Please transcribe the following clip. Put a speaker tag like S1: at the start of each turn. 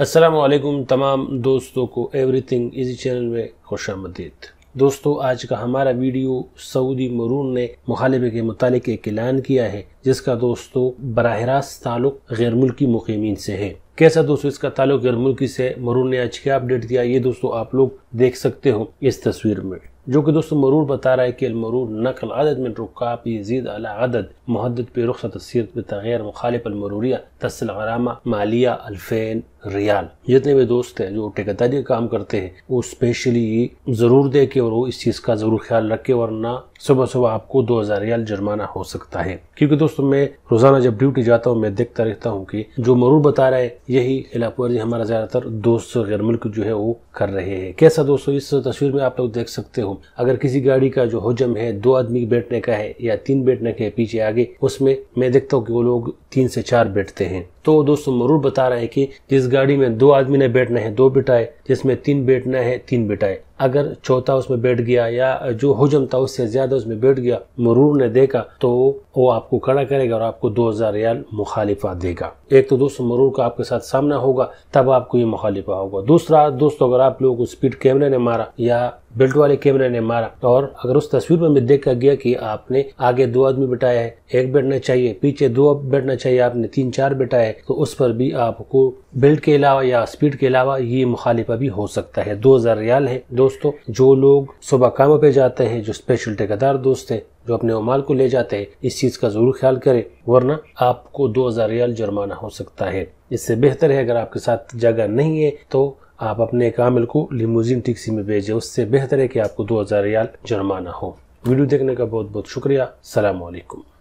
S1: असलकुम तमाम दोस्तों को एवरीथिंग इसी चैनल में खुश आमदीद दोस्तों आज का हमारा वीडियो सऊदी मरून ने मुखालबे के मुतालिक एक ऐलान किया है जिसका दोस्तों बरह रास्त ताल्लुक गैर मुल्की मुकमीन से है कैसा दोस्तों इसका ताल्लुक गैर मुल्की से मरून ने आज क्या अपडेट दिया ये दोस्तों आप लोग देख सकते हो इस तस्वीर में जो कि दोस्तों मरूर बता रहा है कि अलमरूर नकल अदद में रुकाब यजीद अदद महदद पे रुख्सत सीरत मुखालिफ अलमरूरिया तसल गरामा मालिया अल्फेन रियाल जितने भी दोस्त हैं जो ठेकेदारी काम करते हैं वो स्पेशली ज़रूर दे के और वो इस चीज़ का ज़रूर ख्याल रखे वरना सुबह सुबह आपको दो हज़ार रियाल जुर्माना हो सकता है क्योंकि दोस्तों मैं रोज़ाना जब ड्यूटी जाता हूँ मैं देखता रहता हूँ कि जो मरूर बता रहा है यही खिलाफ हमारा ज़्यादातर दोस्त गैर मुल्क जो है वो कर रहे हैं कैसा दोस्तों इस तस्वीर में आप लोग देख सकते हो अगर किसी गाड़ी का जो हजम है दो आदमी बैठने का है या तीन बैठने के पीछे आगे उसमें मैं देखता हूँ कि वो लोग तीन से चार बैठते हैं तो दोस्तों मरूर बता रहा है कि जिस गाड़ी में दो आदमी ने बैठना है दो बिठाए जिसमें तीन बैठना है तीन बिठाए अगर चौथा उसमें बैठ गया या जो हजम था उससे ज्यादा उसमें बैठ गया मरूर ने देखा तो वो आपको खड़ा करेगा और आपको हजार रियाल मुखालिफा देगा एक तो दोस्तों मरूर का आपके साथ सामना होगा तब आपको ये मुखालिफा होगा दूसरा दोस्तों अगर आप लोगों को स्पीड कैमरे ने मारा या बेल्ट वाले कैमरे ने मारा और अगर उस तस्वीर में देखा गया कि आपने आगे दो आदमी बिठाया है एक बैठना चाहिए पीछे दो बैठना चाहिए आपने तीन चार बिठाया है तो उस पर भी आपको बिल्ड के अलावा या स्पीड के अलावा ये मुखालिफा भी हो सकता है दो हज़ार रियाल है दोस्तों जो लोग सुबह काम पे जाते हैं जो स्पेशल ठेकेदार दोस्त हैं जो अपने उमाल को ले जाते हैं इस चीज़ का ज़रूर ख्याल करें वरना आपको दो हज़ार रियाल जुर्माना हो सकता है इससे बेहतर है अगर आपके साथ जगह नहीं है तो आप अपने कामिल को लिमोजिन टैक्सी में भेजें उससे बेहतर है कि आपको दो हज़ार रियाल जुर्माना हो वीडियो देखने का बहुत बहुत शुक्रिया सलामकुम